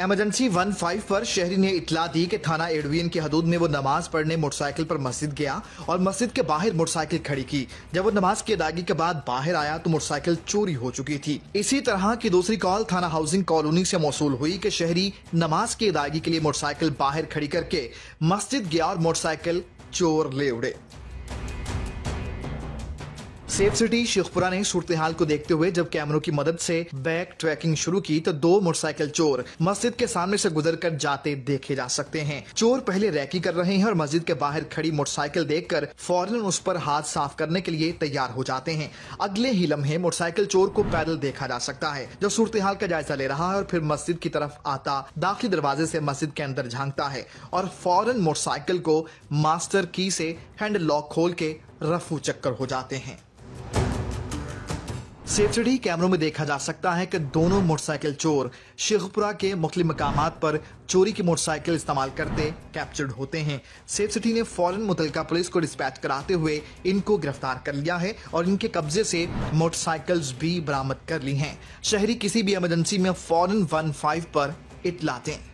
emergency one five पर शहरी ने इतला दी कि थाना एडवीन की हदूद में वो नमाज पढ़ने मोटरसाइकिल पर मस्जिद गया और मस्जिद के बाहर मोटरसाइकिल खड़ी की जब वो नमाज की अदायगी के बाद बाहर आया तो मोटरसाइकिल चोरी हो चुकी थी इसी तरह की दूसरी कॉल थाना हाउसिंग कॉलोनी से मौसू हुई कि शहरी नमाज की अदायगी के लिए मोटरसाइकिल बाहर खड़ी करके मस्जिद गया और मोटरसाइकिल चोर ले उड़े सेफ सिटी शेखपुरा ने सूरत हाल को देखते हुए जब कैमरों की मदद से बैक ट्रैकिंग शुरू की तो दो मोटरसाइकिल चोर मस्जिद के सामने से गुजर कर जाते देखे जा सकते हैं चोर पहले रैकी कर रहे हैं और मस्जिद के बाहर खड़ी मोटरसाइकिल देख कर फौरन उस पर हाथ साफ करने के लिए तैयार हो जाते हैं अगले ही लम्हे मोटरसाइकिल चोर को पैदल देखा जा सकता है जो सूरत हाल का जायजा ले रहा है और फिर मस्जिद की तरफ आता दाखिल दरवाजे ऐसी मस्जिद के अंदर झांकता है और फौरन मोटरसाइकिल को मास्टर की से हैंड लॉक खोल के रफू चक्कर हो जाते हैं सीसीटीवी कैमरों में देखा जा सकता है कि दोनों मोटरसाइकिल चोर शेखपुरा के मुख्य मकाम पर चोरी की मोटरसाइकिल इस्तेमाल करते कैप्चर्ड होते हैं सेफ ने फौरन मुतलका पुलिस को डिस्पैच कराते हुए इनको गिरफ्तार कर लिया है और इनके कब्जे से मोटरसाइकिल्स भी बरामद कर ली हैं शहरी किसी भी एमरजेंसी में फौरन वन फाइव पर इतला दें